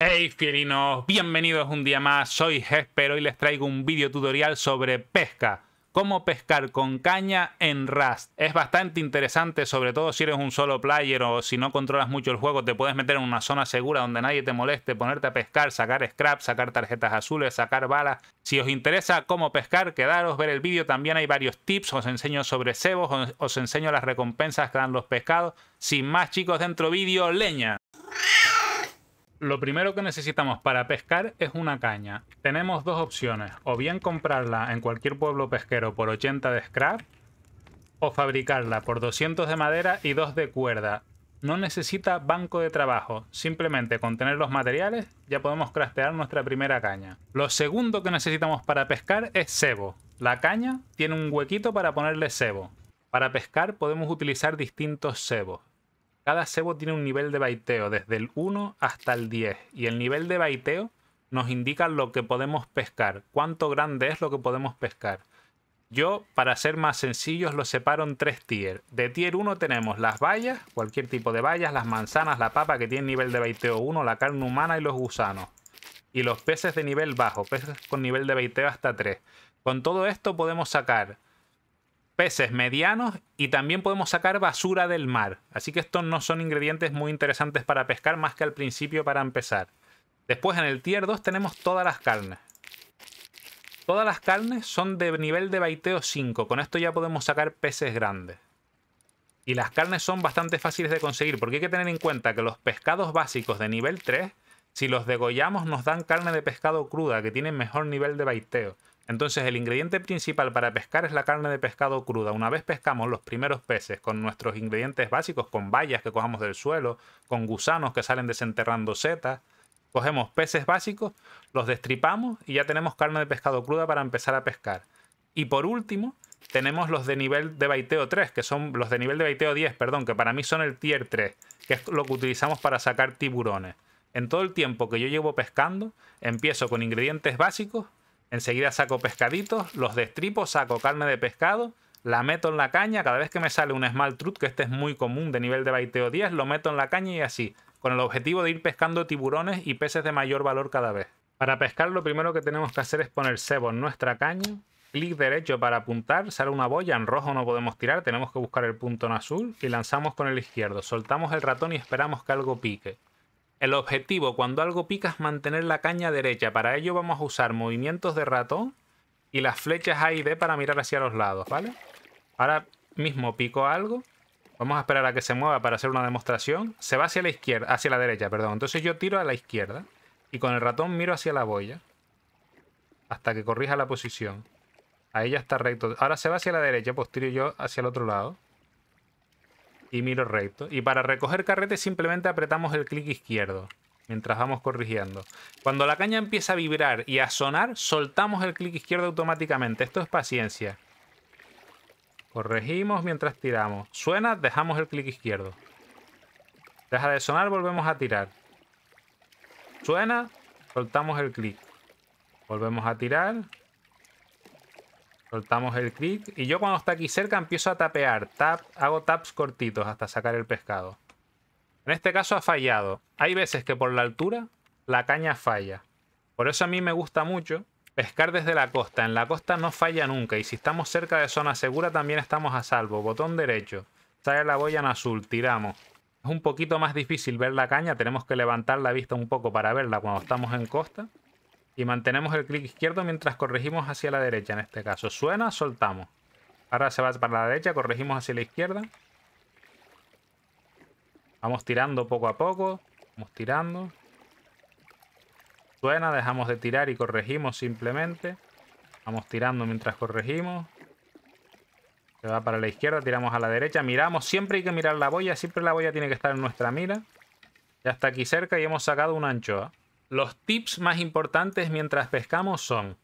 Hey fielinos, bienvenidos un día más, soy Jesper, hoy les traigo un vídeo tutorial sobre pesca, cómo pescar con caña en Rust. Es bastante interesante, sobre todo si eres un solo player o si no controlas mucho el juego, te puedes meter en una zona segura donde nadie te moleste, ponerte a pescar, sacar scrap, sacar tarjetas azules, sacar balas. Si os interesa cómo pescar, quedaros, ver el vídeo, también hay varios tips, os enseño sobre cebos, os enseño las recompensas que dan los pescados. Sin más chicos, dentro vídeo, leña. Lo primero que necesitamos para pescar es una caña. Tenemos dos opciones, o bien comprarla en cualquier pueblo pesquero por 80 de scrap, o fabricarla por 200 de madera y 2 de cuerda. No necesita banco de trabajo, simplemente con tener los materiales ya podemos craftear nuestra primera caña. Lo segundo que necesitamos para pescar es cebo. La caña tiene un huequito para ponerle cebo. Para pescar podemos utilizar distintos cebos. Cada cebo tiene un nivel de baiteo desde el 1 hasta el 10 y el nivel de baiteo nos indica lo que podemos pescar, cuánto grande es lo que podemos pescar. Yo, para ser más sencillos, lo separo en tres tier. De tier 1 tenemos las bayas, cualquier tipo de bayas, las manzanas, la papa que tiene nivel de baiteo 1, la carne humana y los gusanos. Y los peces de nivel bajo, peces con nivel de baiteo hasta 3. Con todo esto podemos sacar peces medianos y también podemos sacar basura del mar. Así que estos no son ingredientes muy interesantes para pescar más que al principio para empezar. Después en el tier 2 tenemos todas las carnes. Todas las carnes son de nivel de baiteo 5. Con esto ya podemos sacar peces grandes. Y las carnes son bastante fáciles de conseguir porque hay que tener en cuenta que los pescados básicos de nivel 3, si los degollamos nos dan carne de pescado cruda que tiene mejor nivel de baiteo. Entonces el ingrediente principal para pescar es la carne de pescado cruda. Una vez pescamos los primeros peces con nuestros ingredientes básicos, con bayas que cojamos del suelo, con gusanos que salen desenterrando setas, cogemos peces básicos, los destripamos y ya tenemos carne de pescado cruda para empezar a pescar. Y por último, tenemos los de nivel de baiteo 3, que son los de nivel de baiteo 10, perdón, que para mí son el tier 3, que es lo que utilizamos para sacar tiburones. En todo el tiempo que yo llevo pescando, empiezo con ingredientes básicos Enseguida saco pescaditos, los destripo, saco carne de pescado, la meto en la caña. Cada vez que me sale un small truth, que este es muy común de nivel de baiteo 10, lo meto en la caña y así, con el objetivo de ir pescando tiburones y peces de mayor valor cada vez. Para pescar lo primero que tenemos que hacer es poner cebo en nuestra caña, clic derecho para apuntar, sale una boya, en rojo no podemos tirar, tenemos que buscar el punto en azul y lanzamos con el izquierdo. Soltamos el ratón y esperamos que algo pique. El objetivo cuando algo pica es mantener la caña derecha. Para ello vamos a usar movimientos de ratón y las flechas A y D para mirar hacia los lados, ¿vale? Ahora mismo pico algo. Vamos a esperar a que se mueva para hacer una demostración. Se va hacia la izquierda, hacia la derecha, perdón. Entonces yo tiro a la izquierda y con el ratón miro hacia la boya hasta que corrija la posición. Ahí ya está recto. Ahora se va hacia la derecha, pues tiro yo hacia el otro lado y miro recto. Y para recoger carrete simplemente apretamos el clic izquierdo mientras vamos corrigiendo. Cuando la caña empieza a vibrar y a sonar, soltamos el clic izquierdo automáticamente. Esto es paciencia. Corregimos mientras tiramos. Suena, dejamos el clic izquierdo. Deja de sonar, volvemos a tirar. Suena, soltamos el clic. Volvemos a tirar, Soltamos el clic. Y yo cuando está aquí cerca empiezo a tapear. Tap, hago taps cortitos hasta sacar el pescado. En este caso ha fallado. Hay veces que por la altura la caña falla. Por eso a mí me gusta mucho pescar desde la costa. En la costa no falla nunca. Y si estamos cerca de zona segura también estamos a salvo. Botón derecho. Sale la boya en azul. Tiramos. Es un poquito más difícil ver la caña. Tenemos que levantar la vista un poco para verla cuando estamos en costa. Y mantenemos el clic izquierdo mientras corregimos hacia la derecha en este caso. Suena, soltamos. Ahora se va para la derecha, corregimos hacia la izquierda. Vamos tirando poco a poco. Vamos tirando. Suena, dejamos de tirar y corregimos simplemente. Vamos tirando mientras corregimos. Se va para la izquierda, tiramos a la derecha, miramos. Siempre hay que mirar la boya, siempre la boya tiene que estar en nuestra mira. Ya está aquí cerca y hemos sacado una anchoa. Los tips más importantes mientras pescamos son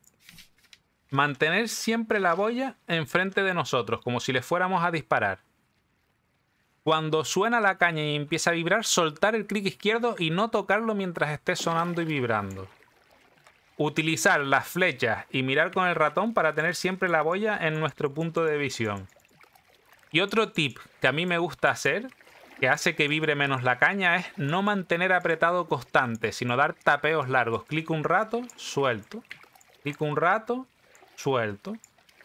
mantener siempre la boya enfrente de nosotros, como si le fuéramos a disparar. Cuando suena la caña y empieza a vibrar, soltar el clic izquierdo y no tocarlo mientras esté sonando y vibrando. Utilizar las flechas y mirar con el ratón para tener siempre la boya en nuestro punto de visión. Y otro tip que a mí me gusta hacer que hace que vibre menos la caña es no mantener apretado constante, sino dar tapeos largos. Clic un rato, suelto. Clic un rato, suelto.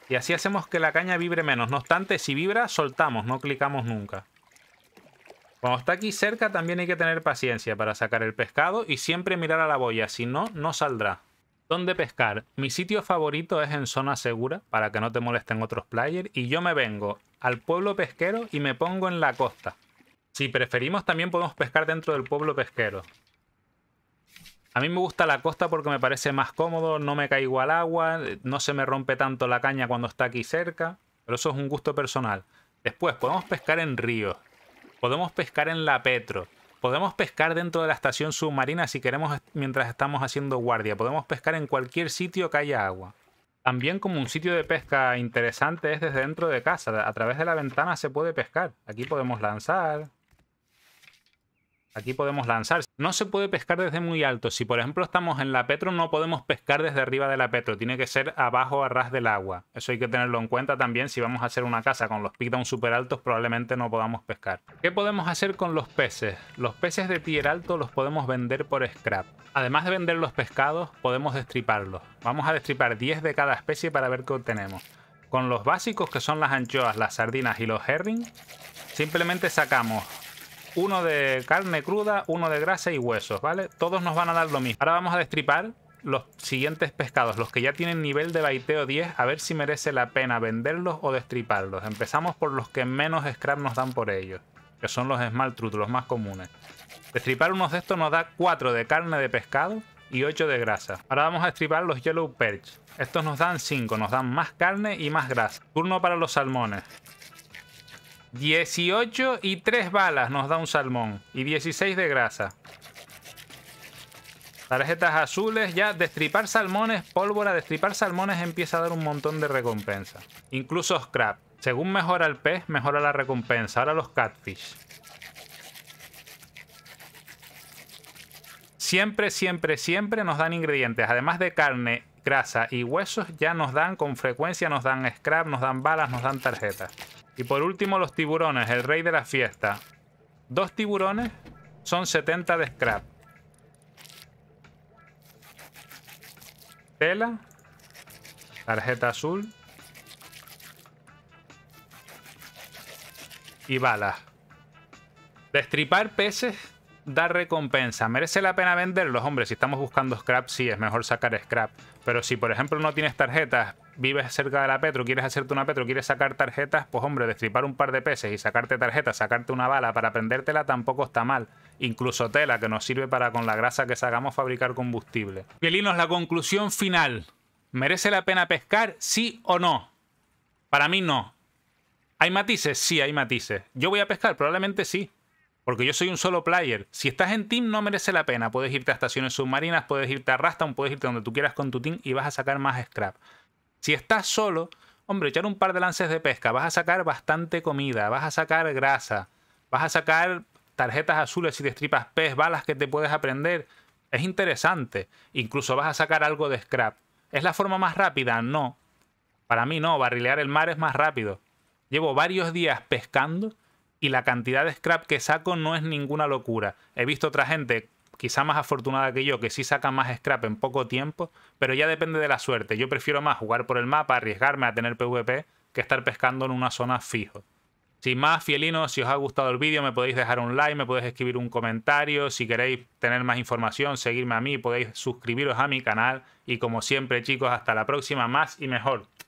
Y así hacemos que la caña vibre menos. No obstante, si vibra, soltamos, no clicamos nunca. Cuando está aquí cerca también hay que tener paciencia para sacar el pescado y siempre mirar a la boya, si no, no saldrá. ¿Dónde pescar? Mi sitio favorito es en zona segura, para que no te molesten otros players, y yo me vengo al pueblo pesquero y me pongo en la costa. Si preferimos, también podemos pescar dentro del pueblo pesquero. A mí me gusta la costa porque me parece más cómodo, no me cae igual agua, no se me rompe tanto la caña cuando está aquí cerca, pero eso es un gusto personal. Después, podemos pescar en ríos, podemos pescar en la Petro, podemos pescar dentro de la estación submarina si queremos mientras estamos haciendo guardia, podemos pescar en cualquier sitio que haya agua. También como un sitio de pesca interesante es desde dentro de casa, a través de la ventana se puede pescar. Aquí podemos lanzar, Aquí podemos lanzar. No se puede pescar desde muy alto. Si por ejemplo estamos en la Petro, no podemos pescar desde arriba de la Petro. Tiene que ser abajo a ras del agua. Eso hay que tenerlo en cuenta también. Si vamos a hacer una casa con los pickdowns super altos, probablemente no podamos pescar. ¿Qué podemos hacer con los peces? Los peces de tier alto los podemos vender por scrap. Además de vender los pescados, podemos destriparlos. Vamos a destripar 10 de cada especie para ver qué obtenemos. Con los básicos, que son las anchoas, las sardinas y los herring, simplemente sacamos uno de carne cruda, uno de grasa y huesos, ¿vale? Todos nos van a dar lo mismo. Ahora vamos a destripar los siguientes pescados, los que ya tienen nivel de baiteo 10, a ver si merece la pena venderlos o destriparlos. Empezamos por los que menos scrap nos dan por ellos, que son los small truth, los más comunes. Destripar unos de estos nos da 4 de carne de pescado y 8 de grasa. Ahora vamos a destripar los yellow perch. Estos nos dan 5, nos dan más carne y más grasa. Turno para los salmones. 18 y 3 balas nos da un salmón. Y 16 de grasa. Tarjetas azules, ya destripar salmones, pólvora, destripar salmones empieza a dar un montón de recompensa. Incluso scrap. Según mejora el pez, mejora la recompensa. Ahora los catfish. Siempre, siempre, siempre nos dan ingredientes. Además de carne, grasa y huesos, ya nos dan con frecuencia, nos dan scrap, nos dan balas, nos dan tarjetas. Y por último, los tiburones, el rey de la fiesta. Dos tiburones son 70 de scrap. Tela. Tarjeta azul. Y balas. Destripar peces da recompensa. ¿Merece la pena venderlos? Hombre, si estamos buscando scrap, sí, es mejor sacar scrap. Pero si, por ejemplo, no tienes tarjetas, vives cerca de la Petro, quieres hacerte una Petro, quieres sacar tarjetas, pues hombre, destripar un par de peces y sacarte tarjetas, sacarte una bala para prendértela tampoco está mal. Incluso tela, que nos sirve para con la grasa que sacamos fabricar combustible. Pielinos, la conclusión final. ¿Merece la pena pescar? ¿Sí o no? Para mí no. ¿Hay matices? Sí, hay matices. ¿Yo voy a pescar? Probablemente sí. Porque yo soy un solo player. Si estás en team, no merece la pena. Puedes irte a estaciones submarinas, puedes irte a un puedes irte donde tú quieras con tu team y vas a sacar más scrap. Si estás solo, hombre, echar un par de lances de pesca. Vas a sacar bastante comida, vas a sacar grasa, vas a sacar tarjetas azules y destripas pez, balas que te puedes aprender. Es interesante. Incluso vas a sacar algo de scrap. ¿Es la forma más rápida? No. Para mí no, barrilear el mar es más rápido. Llevo varios días pescando y la cantidad de scrap que saco no es ninguna locura. He visto otra gente, quizá más afortunada que yo, que sí saca más scrap en poco tiempo, pero ya depende de la suerte. Yo prefiero más jugar por el mapa, arriesgarme a tener PvP, que estar pescando en una zona fijo. Sin más, fielinos, si os ha gustado el vídeo me podéis dejar un like, me podéis escribir un comentario, si queréis tener más información, seguirme a mí, podéis suscribiros a mi canal y como siempre chicos, hasta la próxima, más y mejor.